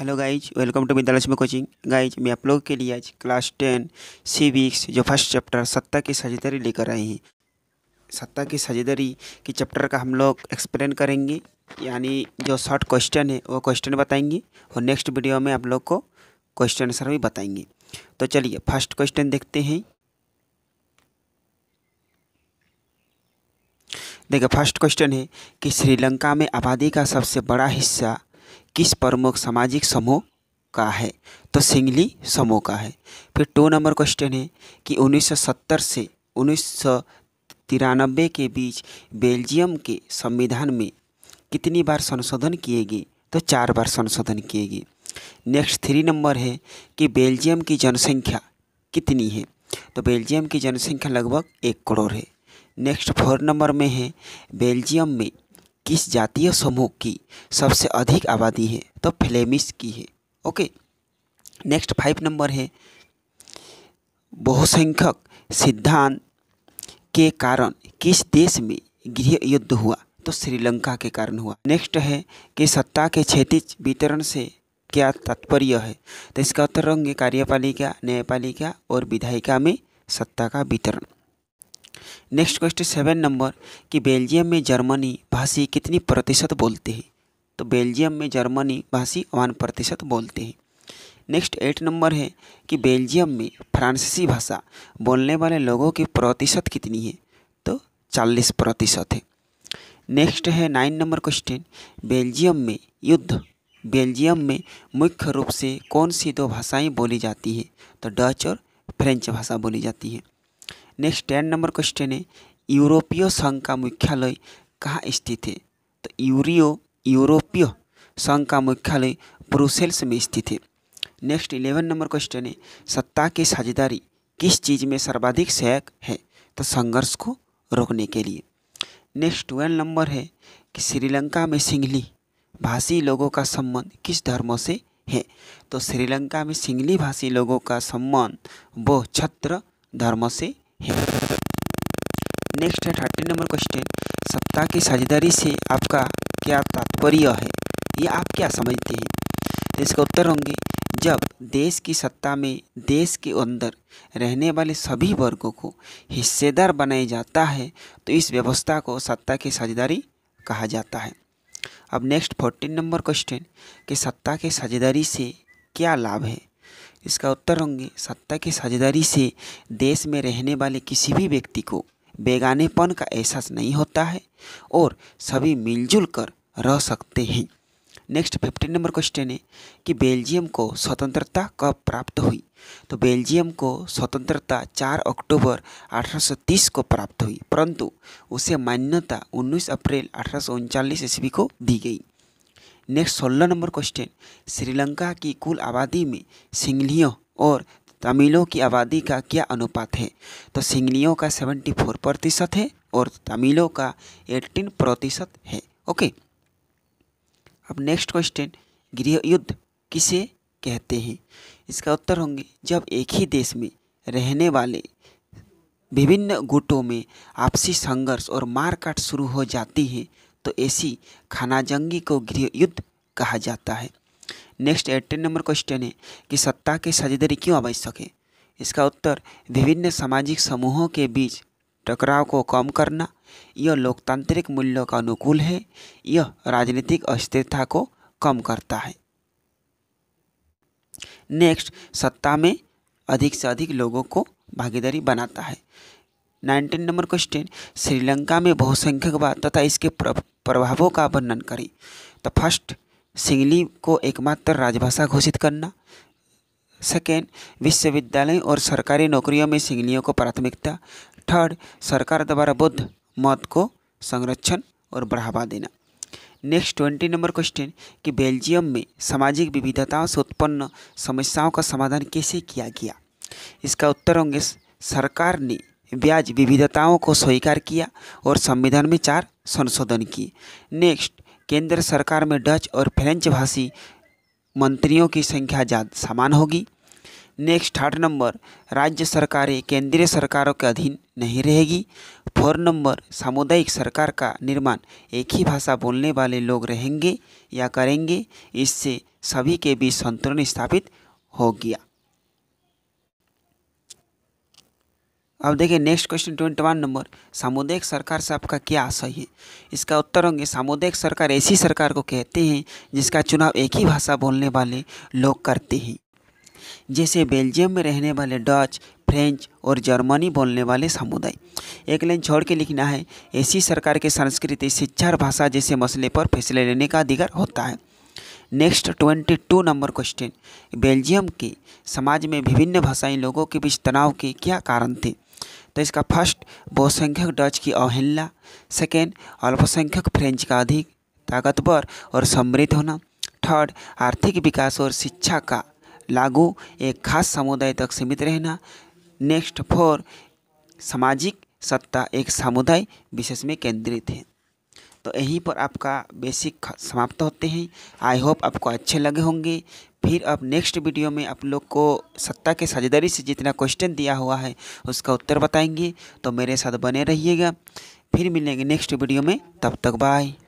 hello guys welcome to में coaching guys मैं आप लोगों के लिए आज क्लास टेन वीक्स जो फर्स्ट चैप्टर सत्ता की साझेदारी लेकर आए हैं सत्ता की साझेदारी के चैप्टर का हम लोग एक्सप्लेन करेंगे यानी जो शॉर्ट क्वेश्चन है वो क्वेश्चन बताएंगे और नेक्स्ट वीडियो में आप लोग को क्वेश्चन आंसर भी बताएंगे तो चलिए फर्स्ट क्वेश्चन देखते हैं देखिए फर्स्ट क्वेश्चन है कि श्रीलंका में आबादी का सबसे बड़ा हिस्सा किस प्रमुख सामाजिक समूह का है तो सिंगली समूह का है फिर टू नंबर क्वेश्चन है कि 1970 से उन्नीस के बीच बेल्जियम के संविधान में कितनी बार संशोधन किए गए तो चार बार संशोधन किए गए नेक्स्ट थ्री नंबर है कि बेल्जियम की जनसंख्या कितनी है तो बेल्जियम की जनसंख्या लगभग एक करोड़ है नेक्स्ट फोर नंबर में है बेल्जियम में किस जातीय समूह की सबसे अधिक आबादी है तो फ्लेमिश की है ओके नेक्स्ट फाइव नंबर है बहुसंख्यक सिद्धांत के कारण किस देश में गृह युद्ध हुआ तो श्रीलंका के कारण हुआ नेक्स्ट है कि सत्ता के क्षेत्रीय वितरण से क्या तात्पर्य है तो इसका उत्तर होंगे कार्यपालिका न्यायपालिका और विधायिका में सत्ता का वितरण नेक्स्ट क्वेश्चन सेवन नंबर कि बेल्जियम में जर्मनी भाषी कितनी प्रतिशत बोलते हैं तो बेल्जियम में जर्मनी भाषी वन प्रतिशत बोलते हैं नेक्स्ट एट नंबर है कि बेल्जियम में फ्रांसीसी भाषा बोलने वाले लोगों की प्रतिशत कितनी है तो चालीस प्रतिशत है नेक्स्ट है नाइन नंबर क्वेश्चन बेल्जियम में युद्ध बेल्जियम में मुख्य रूप से कौन सी दो भाषाएं बोली जाती है तो डच और फ्रेंच भाषा बोली जाती है नेक्स्ट टेन नंबर क्वेश्चन है यूरोपीय संघ का मुख्यालय कहाँ स्थित है तो यूरियो यूरोपीय संघ का मुख्यालय ब्रुसेल्स में स्थित है नेक्स्ट इलेवन नंबर क्वेश्चन है सत्ता की साझेदारी किस चीज़ में सर्वाधिक सहायक है तो संघर्ष को रोकने के लिए नेक्स्ट ट्वेल्व नंबर है कि श्रीलंका में सिंगली भाषी लोगों का सम्मान किस धर्म से है तो श्रीलंका में सिंगली भाषी लोगों का सम्मान वो छत्र धर्म से है नेक्स्ट है थर्टीन नंबर क्वेश्चन सप्ताह की साझेदारी से आपका क्या तात्पर्य है ये आप क्या समझते हैं तो इसका उत्तर होंगे जब देश की सत्ता में देश के अंदर रहने वाले सभी वर्गों को हिस्सेदार बनाया जाता है तो इस व्यवस्था को सत्ता की साझेदारी कहा जाता है अब नेक्स्ट फोर्टीन नंबर क्वेश्चन कि सत्ता के साझेदारी से क्या लाभ है इसका उत्तर होंगे सत्ता की साझेदारी से देश में रहने वाले किसी भी व्यक्ति को बेगानेपन का एहसास नहीं होता है और सभी मिलजुल कर रह सकते हैं नेक्स्ट फिफ्टीन नंबर क्वेश्चन है कि बेल्जियम को स्वतंत्रता कब प्राप्त हुई तो बेल्जियम को स्वतंत्रता 4 अक्टूबर 1830 को प्राप्त हुई परंतु उसे मान्यता 19 अप्रैल अठारह सौ ईस्वी को दी गई नेक्स्ट सोलह नंबर क्वेश्चन श्रीलंका की कुल आबादी में सिंगलियों और तमिलों की आबादी का क्या अनुपात है तो सिंगलियों का सेवेंटी फोर प्रतिशत है और तमिलों का एट्टीन प्रतिशत है ओके अब नेक्स्ट क्वेश्चन गृह युद्ध किसे कहते हैं इसका उत्तर होंगे जब एक ही देश में रहने वाले विभिन्न गुटों में आपसी संघर्ष और मारकाट शुरू हो जाती है तो ऐसी खानाजंगी को गृह युद्ध कहा जाता है नेक्स्ट एटीन नंबर क्वेश्चन है कि सत्ता की साझेदारी क्यों आवश्यक है इसका उत्तर विभिन्न सामाजिक समूहों के बीच टकराव को कम करना यह लोकतांत्रिक मूल्यों का अनुकूल है यह राजनीतिक अस्थिरता को कम करता है नेक्स्ट सत्ता में अधिक से अधिक लोगों को भागीदारी बनाता है नाइनटीन नंबर क्वेश्चन श्रीलंका में बहुसंख्यकवाद तथा इसके प्रभावों का वर्णन करें तो फर्स्ट सिंगली को एकमात्र राजभाषा घोषित करना सेकेंड विश्वविद्यालय और सरकारी नौकरियों में सिंगलियों को प्राथमिकता थर्ड सरकार द्वारा बुद्ध मत को संरक्षण और बढ़ावा देना नेक्स्ट ट्वेंटी नंबर क्वेश्चन कि बेल्जियम में सामाजिक विविधताओं से उत्पन्न समस्याओं का समाधान कैसे किया गया इसका उत्तर होंगे सरकार ने ब्याज विविधताओं को स्वीकार किया और संविधान में चार संशोधन किए नेक्स्ट केंद्र सरकार में डच और फ्रेंच भाषी मंत्रियों की संख्या ज्यादा समान होगी नेक्स्ट आठ नंबर राज्य सरकारें केंद्रीय सरकारों के अधीन नहीं रहेगी फोर नंबर सामुदायिक सरकार का निर्माण एक ही भाषा बोलने वाले लोग रहेंगे या करेंगे इससे सभी के बीच संतुलन स्थापित हो गया अब देखिए next question twenty one number सामुदायिक सरकार से आपका क्या आशय है इसका उत्तर होंगे सामुदायिक सरकार ऐसी सरकार को कहते हैं जिसका चुनाव एक ही भाषा बोलने वाले लोग करते हैं जैसे बेल्जियम में रहने वाले डच फ्रेंच और जर्मनी बोलने वाले समुदाय एक लाइन छोड़ के लिखना है ऐसी सरकार के संस्कृति शिक्षा और भाषा जैसे मसले पर फैसले लेने का अधिकार होता है next twenty two number question Belgium के समाज में विभिन्न भाषाई लोगों के बीच तनाव के क्या कारण थे तो इसका फर्स्ट बहुसंख्यक डच की अवहेलना सेकेंड अल्पसंख्यक फ्रेंच का अधिक ताकतवर और समृद्ध होना थर्ड आर्थिक विकास और शिक्षा का लागू एक खास समुदाय तक सीमित रहना नेक्स्ट फोर सामाजिक सत्ता एक समुदाय विशेष में केंद्रित है तो यहीं पर आपका बेसिक समाप्त होते हैं आई होप आपको अच्छे लगे होंगे फिर अब नेक्स्ट वीडियो में आप लोग को सत्ता के साझेदारी से जितना क्वेश्चन दिया हुआ है उसका उत्तर बताएंगे तो मेरे साथ बने रहिएगा फिर मिलेंगे नेक्स्ट वीडियो में तब तक बाय